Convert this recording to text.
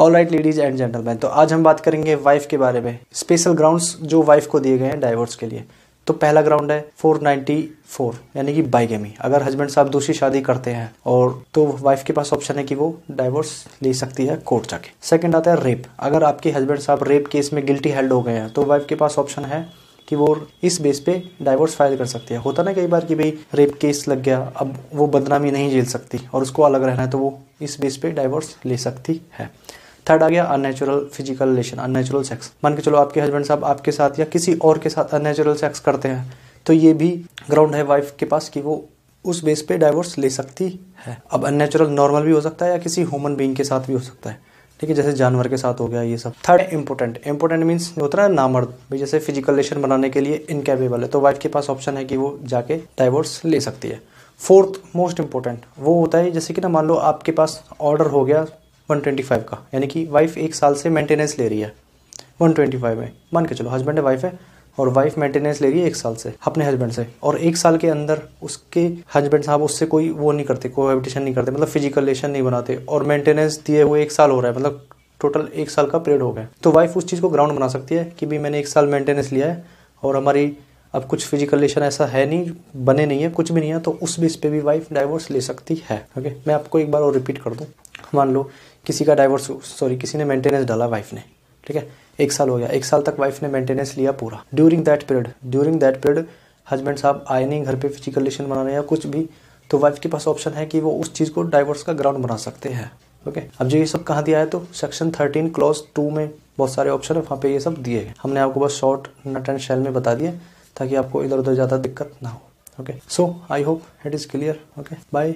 all right ladies and gentleman तो आज हम बात करेंगे वाइफ के बारे में स्पेशल ग्राउंड्स जो वाइफ को दिए गए हैं डाइवोर्स के लिए तो पहला ग्राउंड है 494 यानी कि बाइगेमी अगर हस्बैंड साहब दूसरी शादी करते हैं और तो वाइफ के पास ऑप्शन है कि वो डाइवोर्स ले सकती है कोर्ट जाके सेकंड आता है रेप अगर आपके हस्बैंड साहब रेप केस में गिल्टी हेल्ड हो गए हैं तो वाइफ के पास ऑप्शन है कि वो इस बेस पे डाइवोर्स फाइल कर सकती है होता ना कई बार कि भाई रेप केस लग गया अब वो बदनामी नहीं झेल सकती और उसको अलग रहना है तो वो इस बेस पे डाइवोर्स ले सकती है थर्ड आ गया unnatural physical relation unnatural sex मान के चलो आपके हस्बैंड साहब आपके साथ या किसी और के साथ अननेचुरल सेक्स करते हैं तो ये भी ग्राउंड है वाइफ के पास कि वो उस बेस पे डाइवोर्स ले सकती है अब अननेचुरल नॉर्मल भी हो सकता है या किसी ह्यूमन बींग के साथ भी हो सकता है ठीक है जैसे जानवर के साथ हो गया ये सब थर्ड इंपोर्टेंट इंपोर्टेंट मीन्स होता है नामर्द भी जैसे फिजिकल रिलेशन बनाने के लिए इनकेपेबल है तो वाइफ के पास ऑप्शन है कि वो जाके डाइवोर्स ले सकती है फोर्थ मोस्ट इंपॉर्टेंट वो होता है जैसे कि ना मान लो आपके पास ऑर्डर हो गया 125 का यानी कि वाइफ एक साल से मेंटेनेंस ले रही है 125 में मान के चलो हस्बैंड है वाइफ है और वाइफ मेंटेनेंस ले रही है एक साल से अपने हस्बैंड से और एक साल के अंदर उसके हस्बैंड साहब उससे कोई वो नहीं करते कोहेबिटेशन नहीं करते मतलब फिजिकल रिलेशन नहीं बनाते और मेंटेनेंस दिए हुए एक साल हो रहा है मतलब टोटल एक साल का पीरियड हो गया तो वाइफ उस चीज़ को ग्राउंड बना सकती है कि भाई मैंने एक साल मेंटेनेंस लिया है और हमारी अब कुछ फिजिकल रिलेशन ऐसा है नहीं बने नहीं है कुछ भी नहीं है तो उस बेस पे भी वाइफ डाइवोर्स ले सकती है ओके मैं आपको एक बार और रिपीट कर दूँ मान लो किसी का डाइवोर्स सॉरी किसी ने मेंटेनेंस डाला वाइफ ने ठीक है एक साल हो गया एक साल तक वाइफ ने मेंटेनेंस लिया पूरा during that period during that period husband साहब आए नहीं घर पे फिजिकल रिलेशन बनाने या कुछ भी तो वाइफ के पास ऑप्शन है कि वो उस चीज़ को डाइवोर्स का ग्राउंड बना सकते हैं ओके अब जो ये सब कहाँ दिया है तो सेक्शन थर्टीन क्लॉज टू में बहुत सारे ऑप्शन है वहाँ पे ये सब दिए गए हमने आपको बस शॉर्ट नट एंड शेल में बता दिया ताकि आपको इधर उधर ज़्यादा दिक्कत ना हो okay so I hope it is clear okay bye